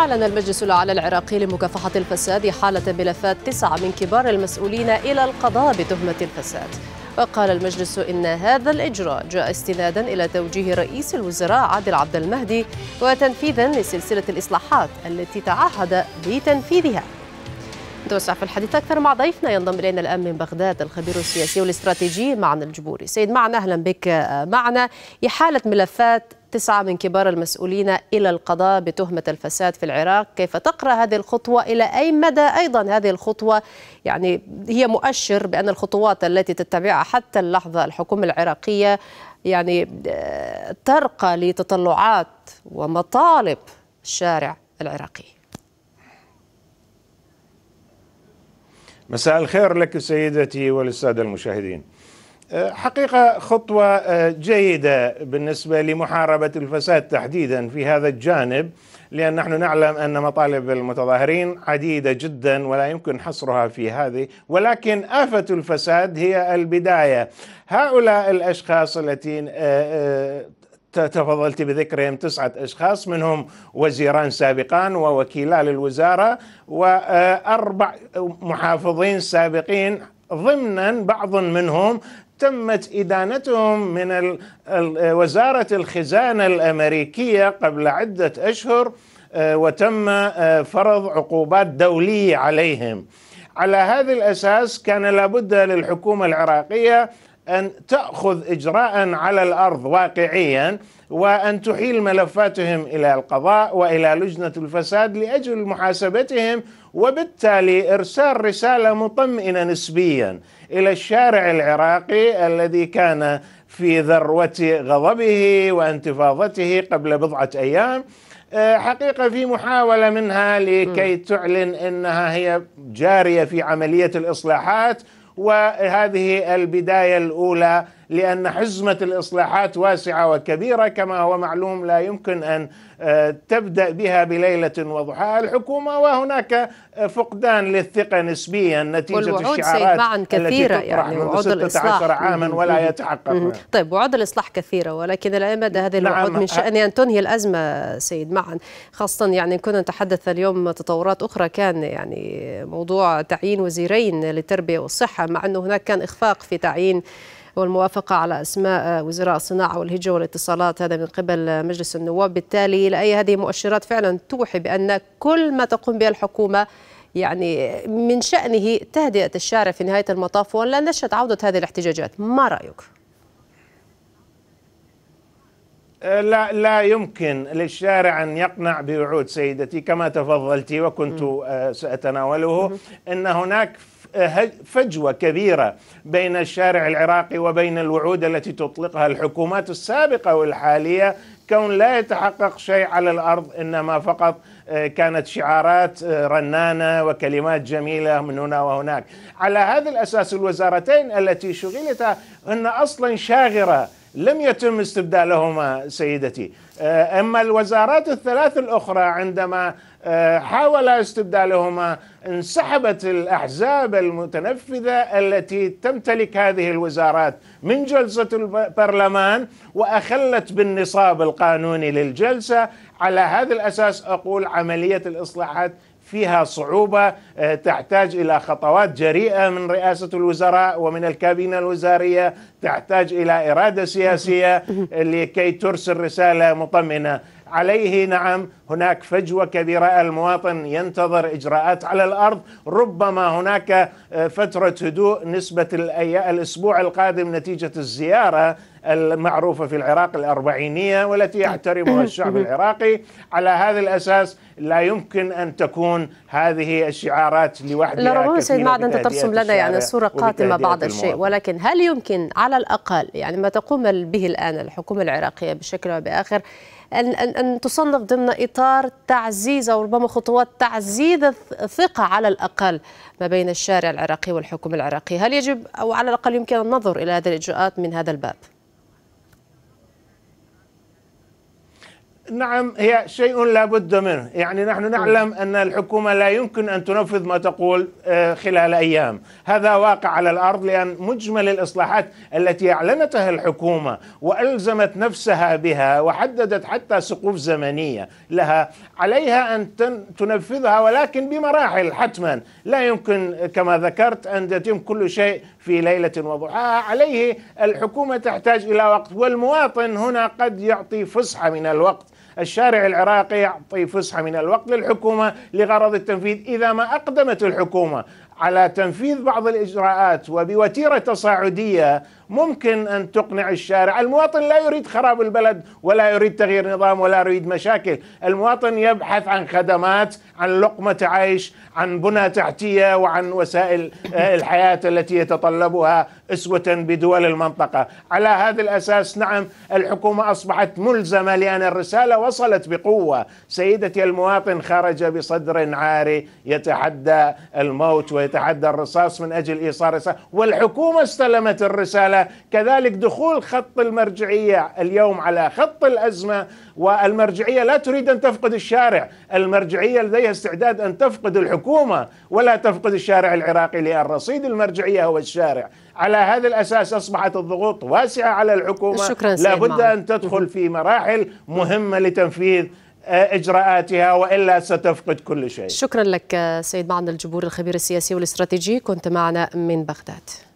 أعلن المجلس الأعلى العراقي لمكافحة الفساد حالة ملفات تسعة من كبار المسؤولين إلى القضاء بتهمة الفساد وقال المجلس إن هذا الإجراء جاء استنادا إلى توجيه رئيس الوزراء عادل عبد المهدي وتنفيذا لسلسلة الإصلاحات التي تعهد بتنفيذها نتوسع في الحديث أكثر مع ضيفنا ينضم إلينا الآن من بغداد الخبير السياسي والاستراتيجي معنا الجبوري سيد معنا أهلا بك معنا إحالة ملفات تسعة من كبار المسؤولين إلى القضاء بتهمة الفساد في العراق كيف تقرأ هذه الخطوة إلى أي مدى أيضا هذه الخطوة يعني هي مؤشر بأن الخطوات التي تتبعها حتى اللحظة الحكومة العراقية يعني آه، ترقى لتطلعات ومطالب الشارع العراقي مساء الخير لك سيدتي وللسادة المشاهدين حقيقة خطوة آه، جيدة بالنسبة لمحاربة الفساد تحديدا في هذا الجانب لأن نحن نعلم أن مطالب المتظاهرين عديدة جدا ولا يمكن حصرها في هذه ولكن آفة الفساد هي البداية هؤلاء الأشخاص التي آه، آه، تفضلت بذكرهم تسعة أشخاص منهم وزيران سابقان ووكيلا للوزارة وأربع محافظين سابقين ضمنا بعض منهم تمت إدانتهم من وزارة الخزانة الأمريكية قبل عدة أشهر آه، وتم آه، فرض عقوبات دولية عليهم على هذا الأساس كان لابد للحكومة العراقية أن تأخذ إجراء على الأرض واقعيا وأن تحيل ملفاتهم إلى القضاء وإلى لجنة الفساد لأجل محاسبتهم وبالتالي إرسال رسالة مطمئنة نسبيا إلى الشارع العراقي الذي كان في ذروة غضبه وانتفاضته قبل بضعة أيام آه، حقيقة في محاولة منها لكي تعلن أنها هي جارية في عملية الإصلاحات وهذه البدايه الاولى لأن حزمة الإصلاحات واسعة وكبيرة كما هو معلوم لا يمكن أن آه، تبدأ بها بليلة وضحاها الحكومة وهناك آه، فقدان للثقة نسبيا نتيجة الشعارات كثيرة التي يعني وعود الاصلاح 16 عاما ولا يتحقق طيب وعود الإصلاح كثيرة ولكن الآن مدى هذه نعم. الوعود نعم. من شان أن تنهي الأزمة سيد معا خاصة يعني كنا نتحدث اليوم تطورات أخرى كان يعني موضوع تعيين وزيرين للتربية والصحة مع أنه هناك كان إخفاق في تعيين والموافقة على أسماء وزراء الصناعة والهجرة والاتصالات هذا من قبل مجلس النواب بالتالي لأي هذه مؤشرات فعلا توحي بأن كل ما تقوم به الحكومة يعني من شأنه تهدئة الشارع في نهاية المطاف ولا نشهد عودة هذه الاحتجاجات ما رأيك؟ لا لا يمكن للشارع ان يقنع بوعود سيدتي كما تفضلتي وكنت آه، ساتناوله ان هناك فجوة كبيرة بين الشارع العراقي وبين الوعود التي تطلقها الحكومات السابقة والحالية كون لا يتحقق شيء على الارض انما فقط آه، كانت شعارات آه، رنانه وكلمات جميله من هنا وهناك. على هذا الاساس الوزارتين التي شغلتا ان اصلا شاغره لم يتم استبدالهما سيدتي. آه، اما الوزارات الثلاث الاخرى عندما آه، حاول استبدالهما انسحبت الأحزاب المتنفذة التي تمتلك هذه الوزارات من جلسة البرلمان وأخلت بالنصاب القانوني للجلسة على هذا الأساس أقول عملية الإصلاحات فيها صعوبة آه، تحتاج إلى خطوات جريئة من رئاسة الوزراء ومن الكابينة الوزارية تحتاج إلى إرادة سياسية لكي ترسل رسالة مطمئنة عليه نعم هناك فجوة كبيرة المواطن ينتظر إجراءات على الأرض ربما هناك آه، فترة هدوء نسبة الأسبوع القادم نتيجة الزيارة المعروفة في العراق الأربعينية والتي يعترفها الشعب العراقي على هذا الأساس لا يمكن أن تكون هذه الشعارات لوحدها لربما سيد معد أنت ترسم لنا يعني صورة قاتمة بعض الشيء ولكن هل يمكن على الأقل يعني ما تقوم به الآن الحكومة العراقية بشكل أو بآخر أن, أن, أن تصنف ضمن إطار تعزيز أو ربما خطوات تعزيز الثقة على الأقل ما بين الشارع العراقي والحكومة العراقية هل يجب أو على الأقل يمكن النظر إلى هذه الإجراءات من هذا الباب؟ نعم هي شيء لا بد منه يعني نحن نعلم أن الحكومة لا يمكن أن تنفذ ما تقول آه، خلال أيام هذا واقع على الأرض لأن مجمل الإصلاحات التي أعلنتها الحكومة وألزمت نفسها بها وحددت حتى سقوف زمنية لها عليها أن تنفذها ولكن بمراحل حتما لا يمكن كما ذكرت أن يتم كل شيء في ليلة وضحاها عليه الحكومة تحتاج إلى وقت والمواطن هنا قد يعطي فسحة من الوقت الشارع العراقي يعطي فسحة من الوقت للحكومة لغرض التنفيذ إذا ما أقدمت الحكومة على تنفيذ بعض الاجراءات وبوتيره تصاعديه ممكن ان تقنع الشارع، المواطن لا يريد خراب البلد ولا يريد تغيير نظام ولا يريد مشاكل، المواطن يبحث عن خدمات، عن لقمه عيش، عن بنى تحتيه وعن وسائل آه، الحياه التي يتطلبها اسوه بدول المنطقه، على هذا الاساس نعم الحكومه اصبحت ملزمه لان الرساله وصلت بقوه، سيدتي المواطن خرج بصدر عاري يتحدى الموت ويتحدى يتحدى الرصاص من أجل إيصال رسالة والحكومة استلمت الرسالة كذلك دخول خط المرجعية اليوم على خط الأزمة والمرجعية لا تريد أن تفقد الشارع المرجعية لديها استعداد أن تفقد الحكومة ولا تفقد الشارع العراقي لأن رصيد المرجعية هو الشارع على هذا الأساس أصبحت الضغوط واسعة على الحكومة لابد أن تدخل في مراحل مهمة لتنفيذ اجراءاتها والا ستفقد كل شيء. شكرا لك سيد معن الجبور الخبير السياسي والاستراتيجي كنت معنا من بغداد.